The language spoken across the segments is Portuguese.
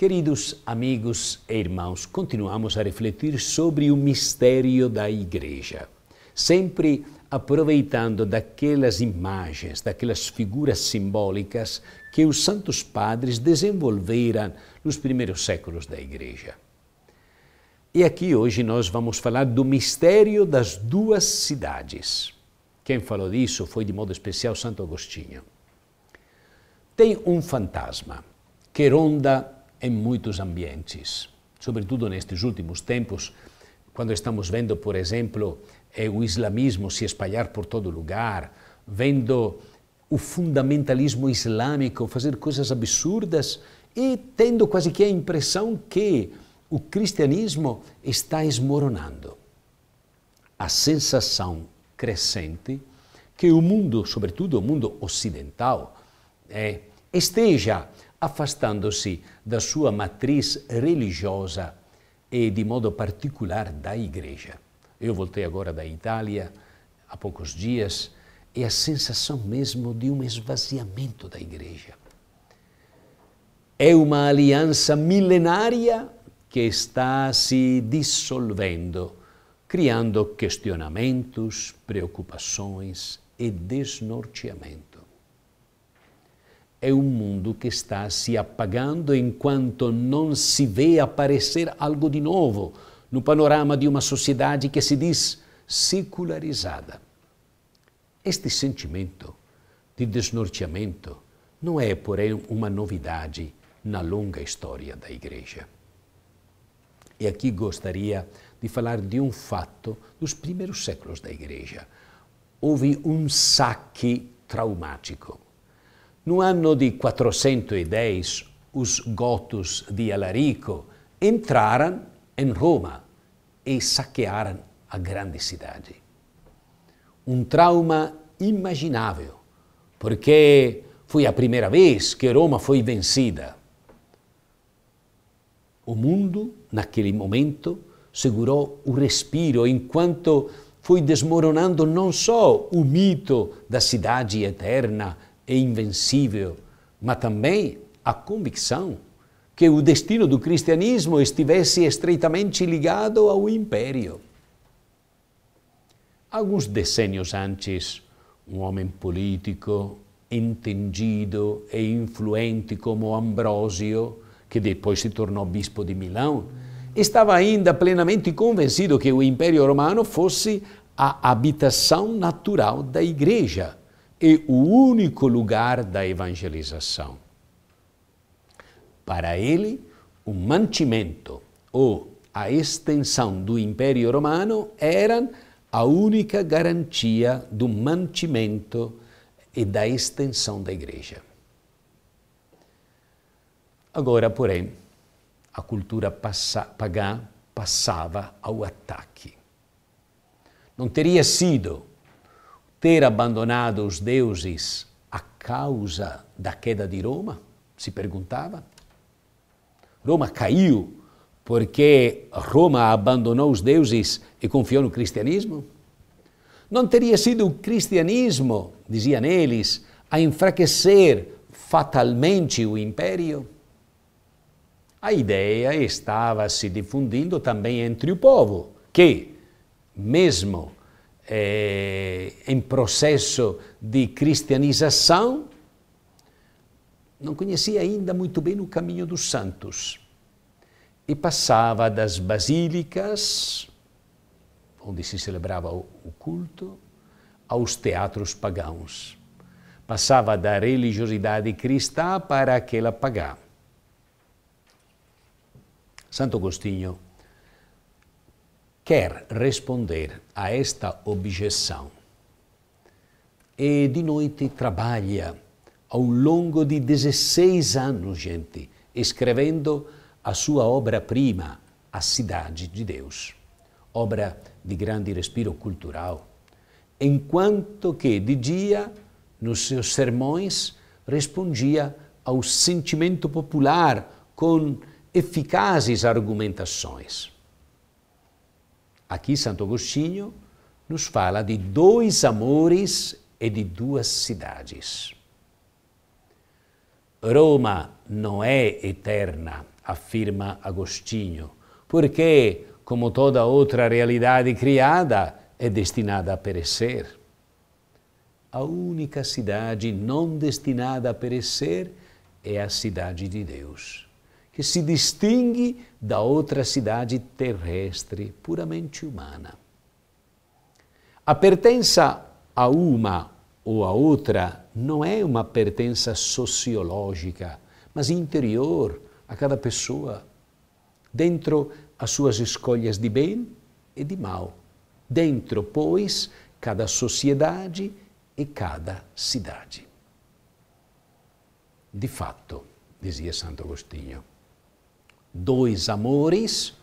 Queridos amigos e irmãos, continuamos a refletir sobre o mistério da Igreja, sempre aproveitando daquelas imagens, daquelas figuras simbólicas que os santos padres desenvolveram nos primeiros séculos da Igreja. E aqui hoje nós vamos falar do mistério das duas cidades. Quem falou disso foi de modo especial Santo Agostinho. Tem um fantasma que ronda em muitos ambientes. Sobretudo nestes últimos tempos, quando estamos vendo, por exemplo, eh, o islamismo se espalhar por todo lugar, vendo o fundamentalismo islâmico fazer coisas absurdas e tendo quase que a impressão que o cristianismo está esmoronando. A sensação crescente que o mundo, sobretudo o mundo ocidental, é, esteja afastando-se da sua matriz religiosa e, de modo particular, da Igreja. Eu voltei agora da Itália há poucos dias e a sensação mesmo de um esvaziamento da Igreja. É uma aliança milenária que está se dissolvendo, criando questionamentos, preocupações e desnorteamentos é um mundo que está se apagando enquanto não se vê aparecer algo de novo no panorama de uma sociedade que se diz secularizada. Este sentimento de desnorteamento não é, porém, uma novidade na longa história da Igreja. E aqui gostaria de falar de um fato dos primeiros séculos da Igreja. Houve um saque traumático no anno di 410, os gotos de Alarico entraram em Roma e saquearam a grande cidade. Um trauma imaginável, porque foi a primeira vez que Roma foi vencida. O mundo, naquele momento, segurou o respiro enquanto foi desmoronando não só o mito da cidade eterna, e é invencível, mas também a convicção que o destino do cristianismo estivesse estreitamente ligado ao império. Alguns decênios antes, um homem político, entendido e influente como Ambrósio, que depois se tornou bispo de Milão, estava ainda plenamente convencido que o Império Romano fosse a habitação natural da Igreja e é o único lugar da evangelização. Para ele, o mantimento ou a extensão do Império Romano eram a única garantia do mantimento e da extensão da Igreja. Agora, porém, a cultura passa, pagã passava ao ataque. Não teria sido ter abandonado os deuses a causa da queda de Roma? Se perguntava. Roma caiu porque Roma abandonou os deuses e confiou no cristianismo? Não teria sido o cristianismo, diziam eles, a enfraquecer fatalmente o império? A ideia estava se difundindo também entre o povo, que, mesmo é, em processo de cristianização, não conhecia ainda muito bem o caminho dos santos e passava das basílicas, onde se celebrava o culto, aos teatros pagãos. Passava da religiosidade cristã para aquela pagã. Santo Agostinho quer responder a esta objeção e de noite trabalha ao longo de 16 anos, gente, escrevendo a sua obra-prima, A Cidade de Deus, obra de grande respiro cultural, enquanto que de dia, nos seus sermões, respondia ao sentimento popular com eficazes argumentações. Aqui Santo Agostinho nos fala de dois amores e de duas cidades. Roma não é eterna, afirma Agostinho, porque, como toda outra realidade criada, é destinada a perecer. A única cidade não destinada a perecer é a cidade de Deus que se distingue da outra cidade terrestre puramente humana. A pertença a uma ou a outra não é uma pertença sociológica, mas interior a cada pessoa, dentro as suas escolhas de bem e de mal, dentro, pois, cada sociedade e cada cidade. De fato dizia Santo Agostinho. Dois amores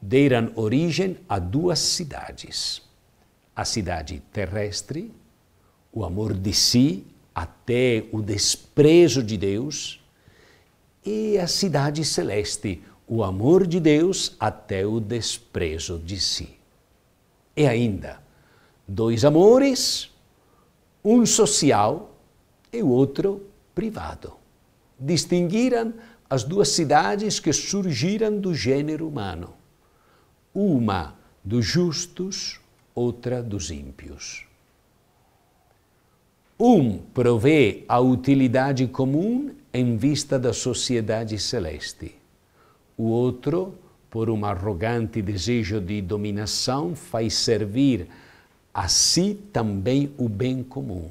deram origem a duas cidades. A cidade terrestre, o amor de si até o desprezo de Deus, e a cidade celeste, o amor de Deus até o desprezo de si. E ainda, dois amores, um social e o outro privado. Distinguiram as duas cidades que surgiram do gênero humano, uma dos justos, outra dos ímpios. Um provê a utilidade comum em vista da sociedade celeste, o outro, por um arrogante desejo de dominação, faz servir a si também o bem comum.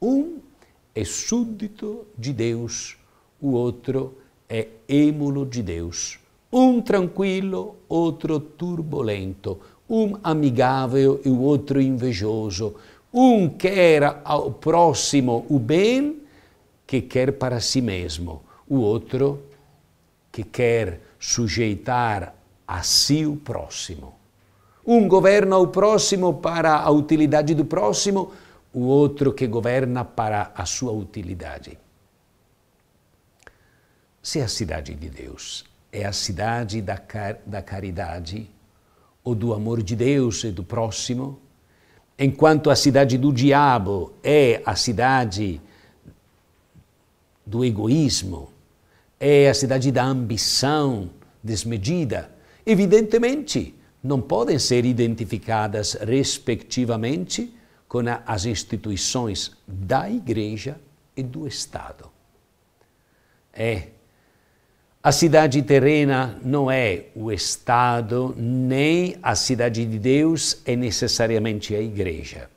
Um é súdito de Deus o outro é êmulo de Deus. Um tranquilo, outro turbulento. Um amigável e o outro invejoso. Um quer ao próximo o bem que quer para si mesmo. O outro que quer sujeitar a si o próximo. Um governa o próximo para a utilidade do próximo, o outro que governa para a sua utilidade. Se é a cidade de Deus é a cidade da, car da caridade, ou do amor de Deus e do próximo, enquanto a cidade do diabo é a cidade do egoísmo, é a cidade da ambição desmedida, evidentemente não podem ser identificadas respectivamente com as instituições da Igreja e do Estado. É a cidade terrena não é o Estado, nem a cidade de Deus é necessariamente a igreja.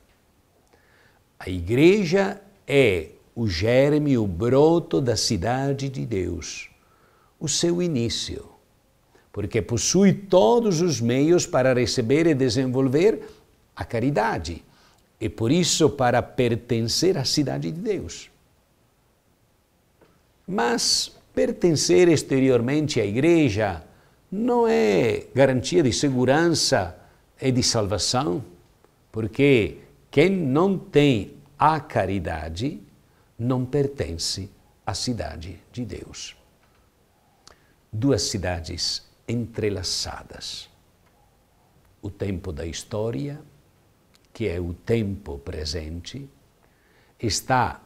A igreja é o germe, o broto da cidade de Deus, o seu início, porque possui todos os meios para receber e desenvolver a caridade e por isso para pertencer à cidade de Deus. Mas pertencer exteriormente à igreja não é garantia de segurança e de salvação, porque quem não tem a caridade não pertence à cidade de Deus. Duas cidades entrelaçadas. O tempo da história, que é o tempo presente, está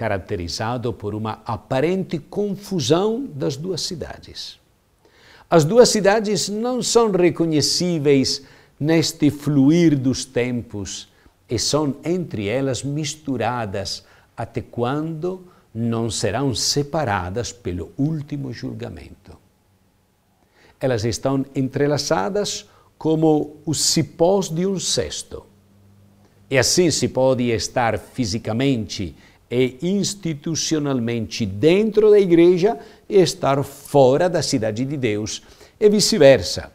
caracterizado por uma aparente confusão das duas cidades. As duas cidades não são reconhecíveis neste fluir dos tempos e são entre elas misturadas até quando não serão separadas pelo último julgamento. Elas estão entrelaçadas como os cipós de um cesto. E assim se pode estar fisicamente é institucionalmente dentro da igreja e estar fora da cidade de Deus e vice-versa.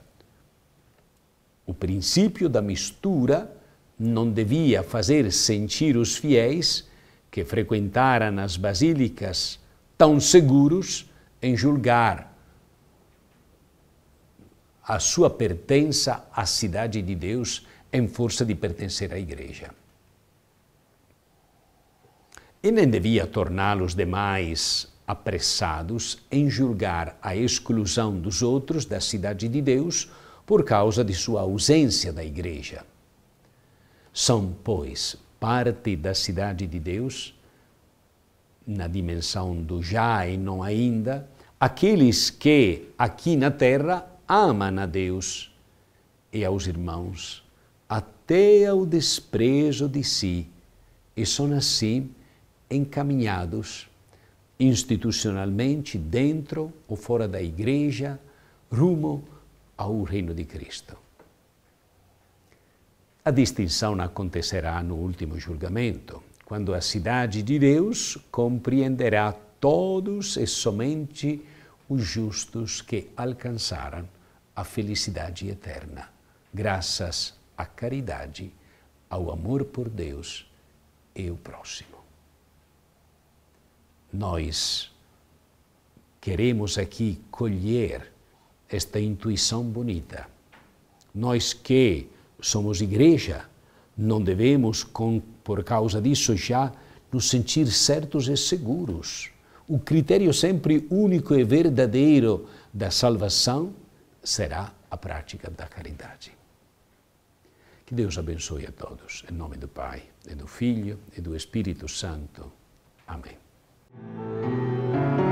O princípio da mistura não devia fazer sentir os fiéis que frequentaram as basílicas tão seguros em julgar a sua pertença à cidade de Deus em força de pertencer à igreja. E nem devia torná-los demais apressados em julgar a exclusão dos outros da cidade de Deus por causa de sua ausência da igreja. São, pois, parte da cidade de Deus, na dimensão do já e não ainda, aqueles que aqui na terra amam a Deus e aos irmãos até ao desprezo de si, e são assim encaminhados institucionalmente, dentro ou fora da igreja, rumo ao reino de Cristo. A distinção acontecerá no último julgamento, quando a cidade de Deus compreenderá todos e somente os justos que alcançaram a felicidade eterna, graças à caridade, ao amor por Deus e o próximo. Nós queremos aqui colher esta intuição bonita. Nós que somos igreja, não devemos, com, por causa disso, já nos sentir certos e seguros. O critério sempre único e verdadeiro da salvação será a prática da caridade. Que Deus abençoe a todos, em nome do Pai, e do Filho e do Espírito Santo. Amém. thank you